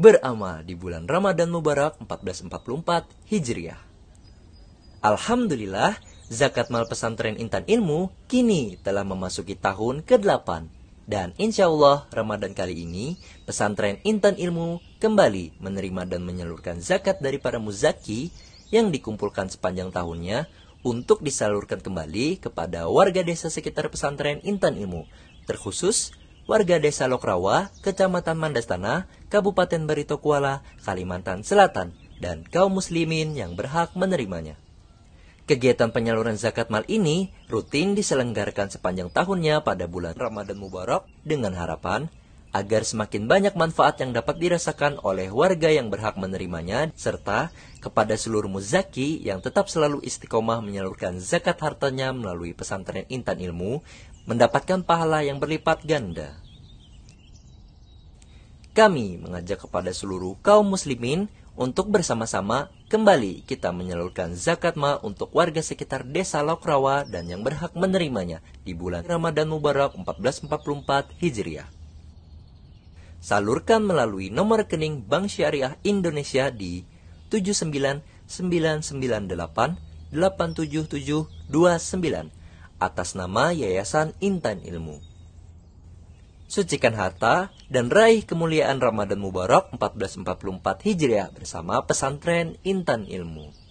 beramal di bulan Ramadan Mubarak 1444 Hijriah. Alhamdulillah, zakat mal pesantren Intan Ilmu kini telah memasuki tahun ke-8. Dan insya Allah Ramadan kali ini pesantren Intan Ilmu kembali menerima dan menyalurkan zakat dari para muzaki yang dikumpulkan sepanjang tahunnya untuk disalurkan kembali kepada warga desa sekitar pesantren Intan Ilmu, terkhusus warga desa Lokrawa, Kecamatan Mandastana, Kabupaten Barito Kuala, Kalimantan Selatan, dan kaum muslimin yang berhak menerimanya. Kegiatan penyaluran zakat mal ini rutin diselenggarakan sepanjang tahunnya pada bulan Ramadan Mubarak dengan harapan agar semakin banyak manfaat yang dapat dirasakan oleh warga yang berhak menerimanya serta kepada seluruh muzaki yang tetap selalu istiqomah menyalurkan zakat hartanya melalui pesantren Intan Ilmu mendapatkan pahala yang berlipat ganda. Kami mengajak kepada seluruh kaum muslimin untuk bersama-sama kembali kita menyalurkan zakat ma untuk warga sekitar desa Lokrawa dan yang berhak menerimanya di bulan Ramadan Mubarak 1444 Hijriah. Salurkan melalui nomor rekening Bank Syariah Indonesia di 79998 atas nama Yayasan Intan Ilmu. Sucikan harta dan raih kemuliaan Ramadan Mubarak 1444 Hijriah bersama pesantren Intan Ilmu.